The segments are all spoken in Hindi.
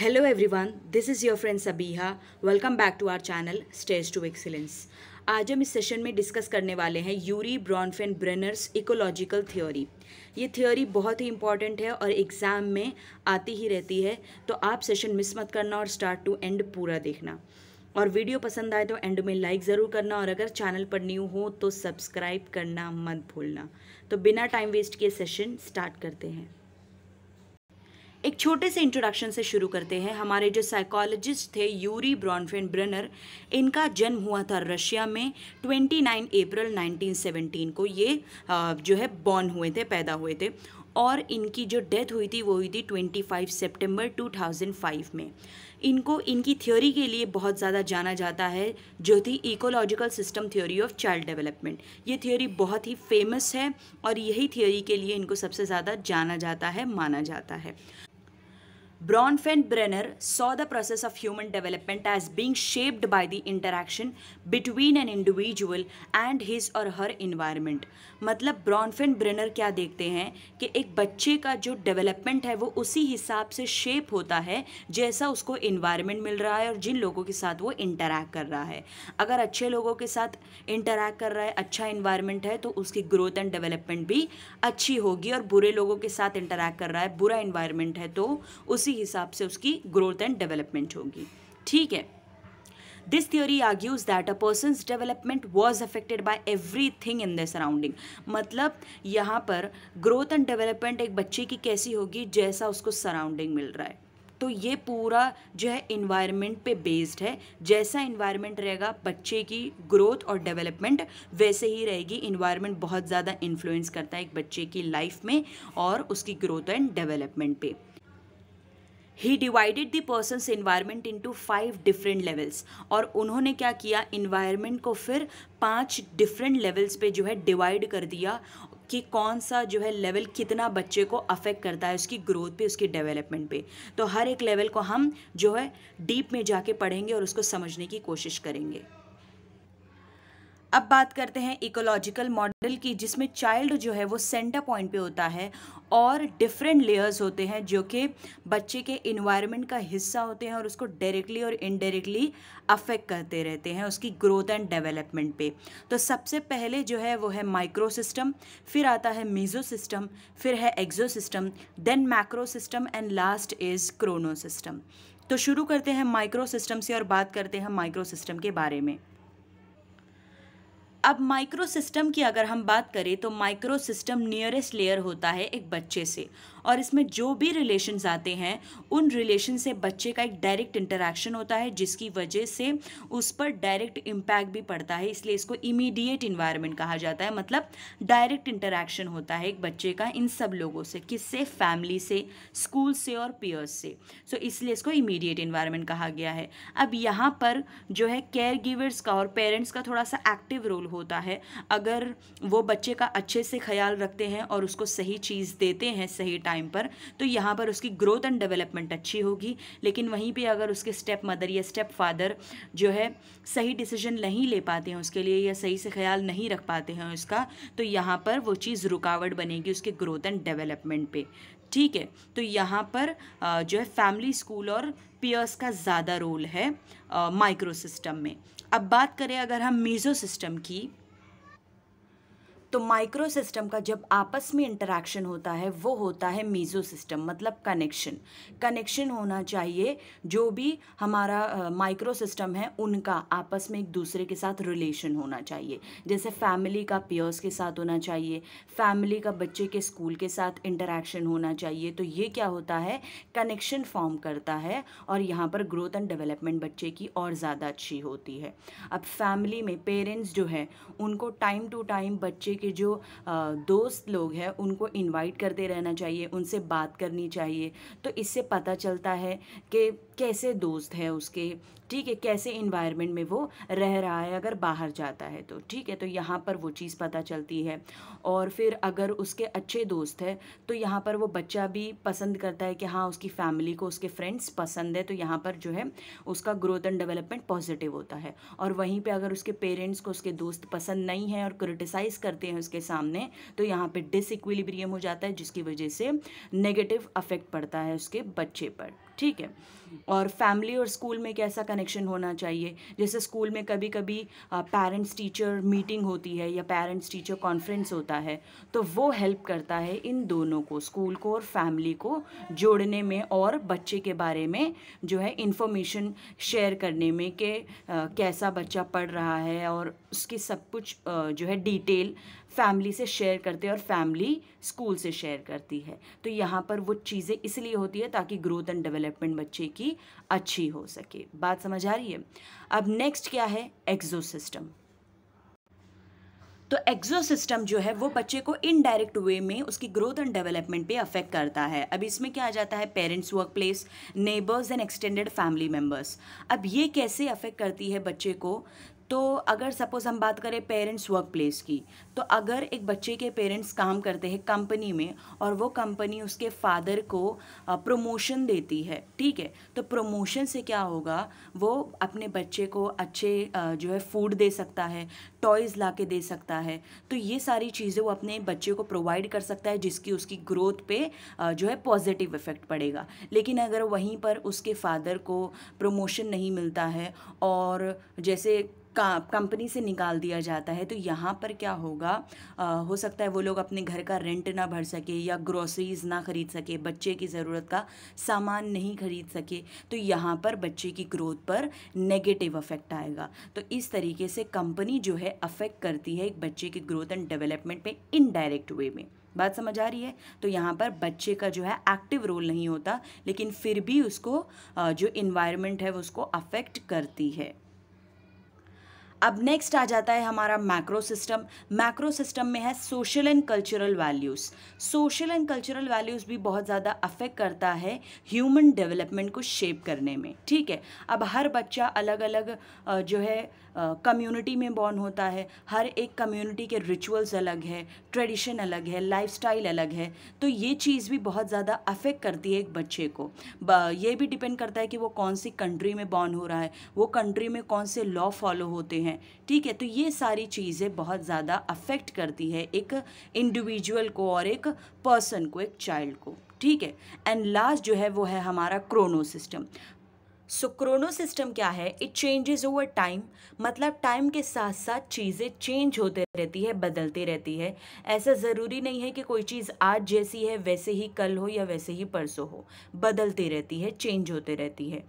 Hello everyone this is your friend Sabiha welcome back to our channel stage to excellence आज हम इस सेशन में डिस्कस करने वाले हैं Urie Bronfenbrenner's ecological theory ये थ्योरी बहुत ही इंपॉर्टेंट है और एग्ज़ाम में आती ही रहती है तो आप सेशन मिस मत करना और स्टार्ट टू एंड पूरा देखना और वीडियो पसंद आए तो एंड में लाइक ज़रूर करना और अगर चैनल पर न्यू हो तो सब्सक्राइब करना मत भूलना तो बिना टाइम वेस्ट किए सेशन स्टार्ट करते हैं एक छोटे से इंट्रोडक्शन से शुरू करते हैं हमारे जो साइकोलॉजिस्ट थे यूरी ब्रॉनफेन ब्रनर इनका जन्म हुआ था रशिया में 29 अप्रैल 1917 को ये जो है बॉर्न हुए थे पैदा हुए थे और इनकी जो डेथ हुई थी वो हुई थी 25 सितंबर 2005 में इनको इनकी थ्योरी के लिए बहुत ज़्यादा जाना जाता है जो थी ecological system theory of child development ये थ्योरी बहुत ही फेमस है और यही थ्योरी के लिए इनको सबसे ज़्यादा जाना जाता है माना जाता है Bronfenbrenner saw the process of human development as being shaped by the interaction between an individual and his or her environment. मतलब Bronfenbrenner क्या देखते हैं कि एक बच्चे का जो डेवलपमेंट है वो उसी हिसाब से शेप होता है जैसा उसको इन्वायरमेंट मिल रहा है और जिन लोगों के साथ वो इंटरेक्ट कर रहा है अगर अच्छे लोगों के साथ interact कर रहा है अच्छा इन्वायरमेंट है तो उसकी ग्रोथ एंड डेवलपमेंट भी अच्छी होगी और बुरे लोगों के साथ इंटरेक्ट कर रहा है बुरा इन्वायरमेंट है तो उसी उसी हिसाब से उसकी ग्रोथ एंड डेवलपमेंट होगी ठीक है this argues that a person development was affected by everything in the surrounding मतलब यहाँ पर ग्रोथ एंड डेवलपमेंट एक बच्चे की कैसी होगी जैसा उसको सराउंडिंग मिल रहा है तो ये पूरा जो है इन्वायरमेंट पे बेस्ड है जैसा इन्वायरमेंट रहेगा बच्चे की ग्रोथ और डेवलपमेंट वैसे ही रहेगी इन्वायरमेंट बहुत ज़्यादा इन्फ्लुएंस करता है एक बच्चे की लाइफ में और उसकी ग्रोथ एंड डेवलपमेंट पे he divided the persons environment into five different levels और उन्होंने क्या किया इन्वायरमेंट को फिर पांच डिफरेंट लेवल्स पे जो है डिवाइड कर दिया कि कौन सा जो है लेवल कितना बच्चे को अफेक्ट करता है उसकी ग्रोथ पे उसकी डेवलपमेंट पे तो हर एक लेवल को हम जो है डीप में जाके पढ़ेंगे और उसको समझने की कोशिश करेंगे अब बात करते हैं इकोलॉजिकल मॉडल की जिसमें चाइल्ड जो है वो सेंटर पॉइंट पे होता है और डिफरेंट लेयर्स होते हैं जो कि बच्चे के इन्वायरमेंट का हिस्सा होते हैं और उसको डायरेक्टली और इनडायरेक्टली अफेक्ट करते रहते हैं उसकी ग्रोथ एंड डेवलपमेंट पे तो सबसे पहले जो है वो है माइक्रो सिस्टम फिर आता है मीजो सिस्टम फिर है exosystem then macrosystem and last is chronosystem तो शुरू करते हैं माइक्रो सिस्टम से और बात करते हैं माइक्रो सिस्टम के बारे में अब माइक्रो सिस्टम की अगर हम बात करें तो माइक्रो सिस्टम नियरेस्ट लेयर होता है एक बच्चे से और इसमें जो भी रिलेशंस आते हैं उन रिलेशन से बच्चे का एक डायरेक्ट इंटरेक्शन होता है जिसकी वजह से उस पर डायरेक्ट इम्पैक्ट भी पड़ता है इसलिए इसको इमीडिएट इन्वायरमेंट कहा जाता है मतलब डायरेक्ट इंटरेक्शन होता है एक बच्चे का इन सब लोगों से किससे फैमिली से स्कूल से और पीयर्स से सो so, इसलिए इसको इमीडिएट इन्वायरमेंट कहा गया है अब यहाँ पर जो है केयर गिवर्स का और पेरेंट्स का थोड़ा सा एक्टिव रोल होता है अगर वो बच्चे का अच्छे से ख्याल रखते हैं और उसको सही चीज़ देते हैं सही टाइम टाइम पर तो यहाँ पर उसकी ग्रोथ एंड डेवलपमेंट अच्छी होगी लेकिन वहीं पर अगर उसके स्टेप मदर या स्टेप फादर जो है सही डिसीजन नहीं ले पाते हैं उसके लिए या सही से ख्याल नहीं रख पाते हैं उसका तो यहाँ पर वो चीज़ रुकावट बनेगी उसके ग्रोथ एंड डेवलपमेंट पर ठीक है तो यहाँ पर जो है फैमिली स्कूल और पियर्स का ज़्यादा रोल है माइक्रो सिस्टम में अब बात करें अगर हम मीज़ो सिस्टम की तो माइक्रो सिस्टम का जब आपस में इंटरेक्शन होता है वो होता है मीज़ो सिस्टम मतलब कनेक्शन कनेक्शन होना चाहिए जो भी हमारा माइक्रो सिस्टम है उनका आपस में एक दूसरे के साथ रिलेशन होना चाहिए जैसे फैमिली का पियर्स के साथ होना चाहिए फैमिली का बच्चे के स्कूल के साथ इंटरेक्शन होना चाहिए तो ये क्या होता है कनेक्शन फॉर्म करता है और यहाँ पर ग्रोथ एंड डेवलपमेंट बच्चे की और ज़्यादा अच्छी होती है अब फैमिली में पेरेंट्स जो है उनको टाइम टू टाइम बच्चे के जो दोस्त लोग हैं उनको इनवाइट करते रहना चाहिए उनसे बात करनी चाहिए तो इससे पता चलता है कि कैसे दोस्त है उसके ठीक है कैसे इन्वायरमेंट में वो रह रहा है अगर बाहर जाता है तो ठीक है तो यहाँ पर वो चीज़ पता चलती है और फिर अगर उसके अच्छे दोस्त है तो यहाँ पर वो बच्चा भी पसंद करता है कि हाँ उसकी फैमिली को उसके फ्रेंड्स पसंद है तो यहाँ पर जो है उसका ग्रोथ एंड डेवलपमेंट पॉजिटिव होता है और वहीं पर अगर उसके पेरेंट्स को उसके दोस्त पसंद नहीं है और क्रिटिसाइज़ करते हैं उसके सामने तो यहाँ पर डिसइक्विलिब्रियम हो जाता है जिसकी वजह से नेगेटिव अफेक्ट पड़ता है उसके बच्चे पर ठीक है और फैमिली और स्कूल में कैसा कनेक्शन होना चाहिए जैसे स्कूल में कभी कभी पेरेंट्स टीचर मीटिंग होती है या पेरेंट्स टीचर कॉन्फ्रेंस होता है तो वो हेल्प करता है इन दोनों को स्कूल को और फैमिली को जोड़ने में और बच्चे के बारे में जो है इन्फॉर्मेशन शेयर करने में कि कैसा बच्चा पढ़ रहा है और उसकी सब कुछ जो है डिटेल फैमिली से शेयर करते हैं और फैमिली स्कूल से शेयर करती है तो यहाँ पर वो चीज़ें इसलिए होती है ताकि ग्रोथ एंड डेवलपमेंट बच्चे की अच्छी हो सके बात समझ आ रही है अब नेक्स्ट क्या है एक्ज़ो सिस्टम तो एक्जो सिस्टम जो है वो बच्चे को इनडायरेक्ट वे में उसकी ग्रोथ एंड डेवलपमेंट पे अफेक्ट करता है अब इसमें क्या आ जाता है parents workplace neighbours and extended family members अब ये कैसे अफेक्ट करती है बच्चे को तो अगर सपोज़ हम बात करें पेरेंट्स वर्क प्लेस की तो अगर एक बच्चे के पेरेंट्स काम करते हैं कंपनी में और वो कंपनी उसके फादर को प्रमोशन देती है ठीक है तो प्रमोशन से क्या होगा वो अपने बच्चे को अच्छे जो है फूड दे सकता है टॉयज़ ला के दे सकता है तो ये सारी चीज़ें वो अपने बच्चे को प्रोवाइड कर सकता है जिसकी उसकी ग्रोथ पे जो है पॉजिटिव इफ़ेक्ट पड़ेगा लेकिन अगर वहीं पर उसके फादर को प्रमोशन नहीं मिलता है और जैसे कंपनी से निकाल दिया जाता है तो यहाँ पर क्या होगा आ, हो सकता है वो लोग अपने घर का रेंट ना भर सके या ग्रोसरीज ना ख़रीद सके बच्चे की ज़रूरत का सामान नहीं खरीद सके तो यहाँ पर बच्चे की ग्रोथ पर नेगेटिव अफेक्ट आएगा तो इस तरीके से कंपनी जो है अफेक्ट करती है एक बच्चे की ग्रोथ एंड डेवलपमेंट पर इनडायरेक्ट वे में बात समझ आ रही है तो यहाँ पर बच्चे का जो है एक्टिव रोल नहीं होता लेकिन फिर भी उसको जो इन्वायरमेंट है वो उसको अफेक्ट करती है अब नेक्स्ट आ जाता है हमारा मैक्रो सिस्टम मैक्रो सिस्टम में है social and cultural values social and cultural values भी बहुत ज़्यादा अफेक्ट करता है ह्यूमन डेवलपमेंट को शेप करने में ठीक है अब हर बच्चा अलग अलग जो है कम्युनिटी में बॉर्न होता है हर एक कम्युनिटी के रिचुअल्स अलग है ट्रेडिशन अलग है लाइफस्टाइल अलग है तो ये चीज़ भी बहुत ज़्यादा अफेक्ट करती है एक बच्चे को ये भी डिपेंड करता है कि वो कौन सी कंट्री में बॉर्न हो रहा है वो कंट्री में कौन से लॉ फॉलो होते हैं हैं ठीक है तो ये सारी चीज़ें बहुत ज़्यादा अफेक्ट करती है एक इंडिविजुअल को और एक पर्सन को एक चाइल्ड को ठीक है एंड लास्ट जो है वो है हमारा chronosystem so chronosystem क्या है इट चेंजेस ओवर टाइम मतलब टाइम के साथ साथ चीज़ें चेंज होते रहती है बदलती रहती है ऐसा ज़रूरी नहीं है कि कोई चीज़ आज जैसी है वैसे ही कल हो या वैसे ही परसों हो बदलती रहती है चेंज होते रहती है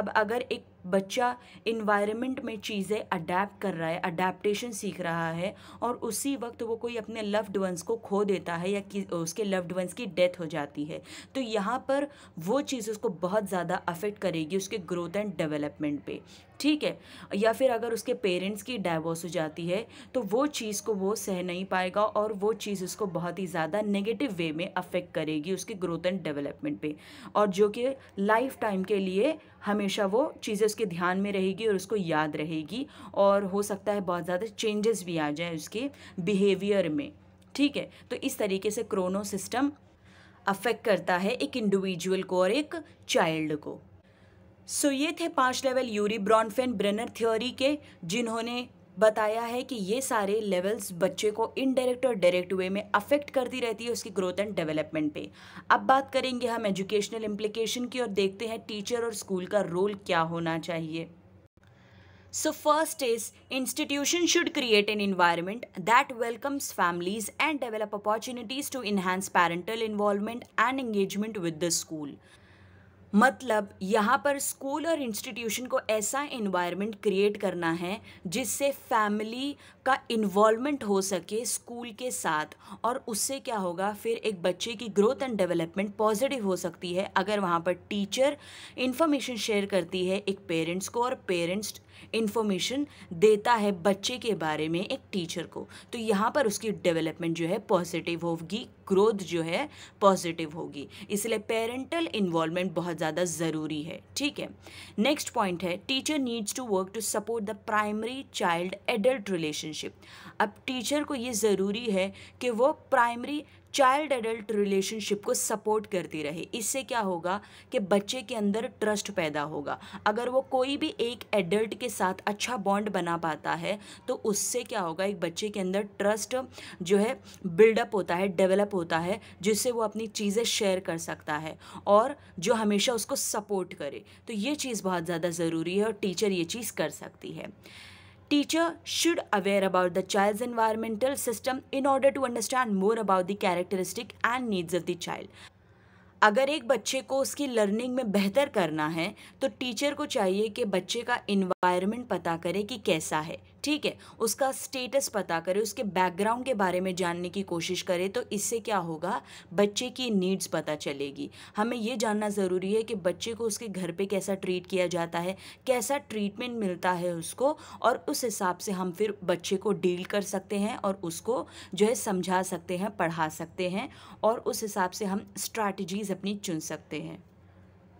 अब अगर एक बच्चा इन्वायरमेंट में चीज़ें अडेप्ट कर रहा है अडेप्टेशन सीख रहा है और उसी वक्त वो कोई अपने लव्ड वंस को खो देता है या कि उसके लव्ड वंस की डेथ हो जाती है तो यहाँ पर वो चीज़ उसको बहुत ज़्यादा अफेक्ट करेगी उसके ग्रोथ एंड डेवलपमेंट पे ठीक है या फिर अगर उसके पेरेंट्स की डाइवोर्स हो जाती है तो वो चीज़ को वो सह नहीं पाएगा और वो चीज़ उसको बहुत ही ज़्यादा नेगेटिव वे में अफेक्ट करेगी उसके ग्रोथ एंड डेवलपमेंट पे और जो कि लाइफ टाइम के लिए हमेशा वो चीज़ें उसके ध्यान में रहेगी और उसको याद रहेगी और हो सकता है बहुत ज़्यादा चेंजेस भी आ जाए उसके बिहेवियर में ठीक है तो इस तरीके से क्रोनो सिस्टम अफेक्ट करता है एक इंडिविजुअल को और एक चाइल्ड को सो ये थे पांच level Urie Bronfenbrenner theory के जिन्होंने बताया है कि ये सारे लेवल्स बच्चे को इनडायरेक्ट और डायरेक्ट वे में अफेक्ट करती रहती है उसकी ग्रोथ एंड डेवलपमेंट पे अब बात करेंगे हम एजुकेशनल इम्प्लीकेशन की और देखते हैं टीचर और स्कूल का रोल क्या होना चाहिए so first is institution should create an environment that welcomes families and develop opportunities to enhance parental involvement and engagement with the school मतलब यहाँ पर स्कूल और इंस्टीट्यूशन को ऐसा इन्वायरमेंट क्रिएट करना है जिससे फैमिली का इन्वॉल्वमेंट हो सके स्कूल के साथ और उससे क्या होगा फिर एक बच्चे की ग्रोथ एंड डेवलपमेंट पॉजिटिव हो सकती है अगर वहाँ पर टीचर इन्फॉर्मेशन शेयर करती है एक पेरेंट्स को और पेरेंट्स इन्फॉर्मेशन देता है बच्चे के बारे में एक टीचर को तो यहाँ पर उसकी डेवलपमेंट जो है पॉजिटिव होगी ग्रोथ जो है पॉजिटिव होगी इसलिए पेरेंटल इन्वॉल्वमेंट बहुत ज़्यादा ज़रूरी है ठीक है नेक्स्ट पॉइंट है teacher needs to work to support the primary child adult relationship अब टीचर को ये ज़रूरी है कि वो प्राइमरी चाइल्ड एडल्ट रिलेशनशिप को सपोर्ट करती रहे इससे क्या होगा कि बच्चे के अंदर ट्रस्ट पैदा होगा अगर वो कोई भी एक एडल्ट के साथ अच्छा बॉन्ड बना पाता है तो उससे क्या होगा एक बच्चे के अंदर ट्रस्ट जो है बिल्डअप होता है डेवलप होता है जिससे वो अपनी चीज़ें शेयर कर सकता है और जो हमेशा उसको सपोर्ट करे तो ये चीज़ बहुत ज़्यादा ज़रूरी है और टीचर ये चीज़ कर सकती है Teacher should aware about the child's environmental system in order to understand more about the characteristic and needs of the child. अगर एक बच्चे को उसकी लर्निंग में बेहतर करना है तो टीचर को चाहिए कि बच्चे का इन्वायरमेंट पता करे कि कैसा है ठीक है उसका स्टेटस पता करें उसके बैकग्राउंड के बारे में जानने की कोशिश करें तो इससे क्या होगा बच्चे की नीड्स पता चलेगी हमें ये जानना ज़रूरी है कि बच्चे को उसके घर पे कैसा ट्रीट किया जाता है कैसा ट्रीटमेंट मिलता है उसको और उस हिसाब से हम फिर बच्चे को डील कर सकते हैं और उसको जो है समझा सकते हैं पढ़ा सकते हैं और उस हिसाब से हम स्ट्रैटेजीज़ अपनी चुन सकते हैं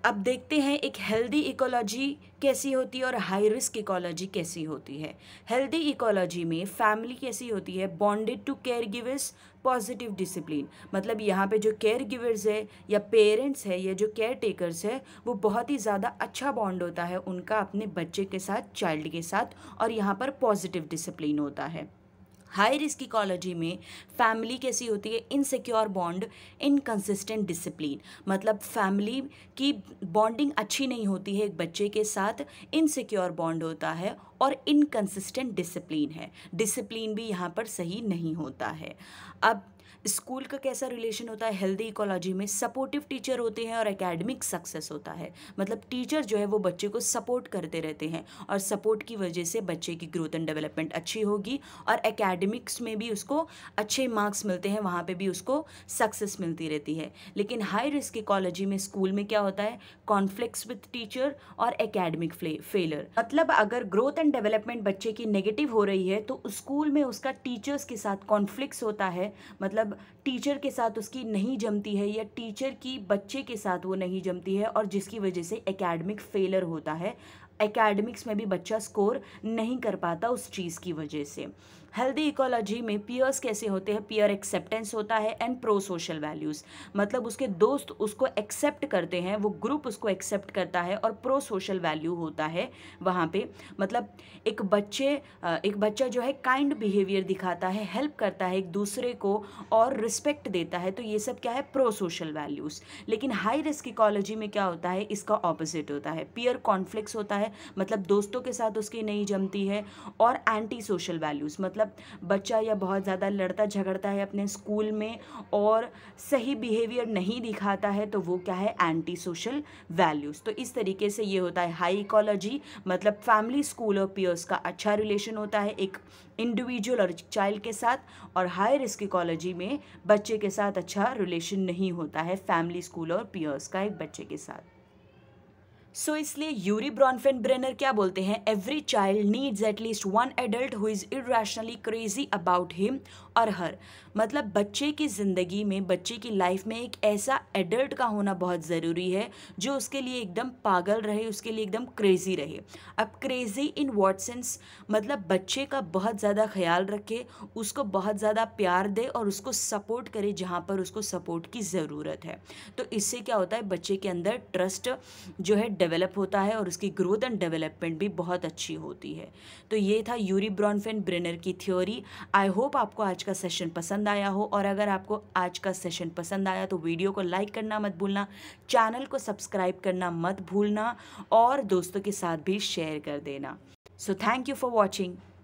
अब देखते हैं एक हेल्दी इकोलॉजी कैसी होती है और हाई रिस्क इकोलॉजी कैसी होती है हेल्दी इकोलॉजी में फैमिली कैसी होती है bonded to caregivers positive discipline मतलब यहाँ पे जो केयर गिवर्स है या पेरेंट्स है या जो केयर टेकर्स है वो बहुत ही ज़्यादा अच्छा बॉन्ड होता है उनका अपने बच्चे के साथ चाइल्ड के साथ और यहाँ पर पॉजिटिव डिसिप्लिन होता है हाई रिस्क इकोलॉजी में फैमिली कैसी होती है इनसिक्योर बॉन्ड इनकन्सिस्टेंट डिसिप्लिन मतलब फैमिली की बॉन्डिंग अच्छी नहीं होती है एक बच्चे के साथ इनसिक्योर बॉन्ड होता है और इनकन्सिस्टेंट डिसिप्लिन है डिसिप्लिन भी यहाँ पर सही नहीं होता है अब स्कूल का कैसा रिलेशन होता है हेल्दी इकोलॉजी में सपोर्टिव टीचर होते हैं और एकेडमिक सक्सेस होता है मतलब टीचर जो है वो बच्चे को सपोर्ट करते रहते हैं और सपोर्ट की वजह से बच्चे की ग्रोथ एंड डेवलपमेंट अच्छी होगी और एकेडमिक्स में भी उसको अच्छे मार्क्स मिलते हैं वहाँ पर भी उसको सक्सेस मिलती रहती है लेकिन हाई रिस्क इकोलॉजी में स्कूल में क्या होता है कॉन्फ्लिक्स विथ टीचर और एकेडमिक फेलर मतलब अगर ग्रोथ एंड डेवलपमेंट बच्चे की नेगेटिव हो रही है तो स्कूल में उसका टीचर्स के साथ कॉन्फ्लिक्स होता है मतलब मतलब टीचर के साथ उसकी नहीं जमती है या टीचर की बच्चे के साथ वो नहीं जमती है और जिसकी वजह से एकेडमिक फेलर होता है एकेडमिक्स में भी बच्चा स्कोर नहीं कर पाता उस चीज़ की वजह से हेल्दी इकोलॉजी में पियर्स कैसे होते हैं पियर एक्सेप्टेंस होता है एंड प्रो सोशल वैल्यूज़ मतलब उसके दोस्त उसको एक्सेप्ट करते हैं वो ग्रुप उसको एक्सेप्ट करता है और प्रो सोशल वैल्यू होता है वहाँ पे मतलब एक बच्चे एक बच्चा जो है काइंड बिहेवियर दिखाता है हेल्प करता है एक दूसरे को और रिस्पेक्ट देता है तो ये सब क्या है प्रो सोशल वैल्यूज़ लेकिन हाई रिस्क इकोलॉजी में क्या होता है इसका ऑपोजिट होता है पियर कॉन्फ्लिक्स होता है मतलब दोस्तों के साथ उसकी नहीं जमती है और एंटी सोशल वैल्यूज़ मतलब मतलब बच्चा या बहुत ज़्यादा लड़ता झगड़ता है अपने स्कूल में और सही बिहेवियर नहीं दिखाता है तो वो क्या है एंटी सोशल वैल्यूज़ तो इस तरीके से ये होता है हाई इकोलॉजी मतलब फैमिली स्कूल और पीयर्स का अच्छा रिलेशन होता है एक इंडिविजुअल और चाइल्ड के साथ और हाई रिस्क इकोलॉजी में बच्चे के साथ अच्छा रिलेशन नहीं होता है फैमिली स्कूल और पीयर्स का एक बच्चे के साथ सो so, इसलिए यूरी ब्रॉनफेन ब्रेनर क्या बोलते हैं every child needs at least one adult who is irrationally crazy about him और हर मतलब बच्चे की ज़िंदगी में बच्चे की लाइफ में एक ऐसा एडल्ट का होना बहुत ज़रूरी है जो उसके लिए एकदम पागल रहे उसके लिए एकदम क्रेज़ी रहे अब क्रेज़ी इन वॉट सेंस मतलब बच्चे का बहुत ज़्यादा ख्याल रखे उसको बहुत ज़्यादा प्यार दे और उसको सपोर्ट करे जहाँ पर उसको सपोर्ट की ज़रूरत है तो इससे क्या होता है बच्चे के अंदर ट्रस्ट जो है डेवलप होता है और उसकी ग्रोथ एंड डेवलपमेंट भी बहुत अच्छी होती है तो ये था यूरी ब्रॉनफेन ब्रेनर की थ्योरी आई होप आपको आज का सेशन पसंद आया हो और अगर आपको आज का सेशन पसंद आया तो वीडियो को लाइक करना मत भूलना चैनल को सब्सक्राइब करना मत भूलना और दोस्तों के साथ भी शेयर कर देना so thank you for watching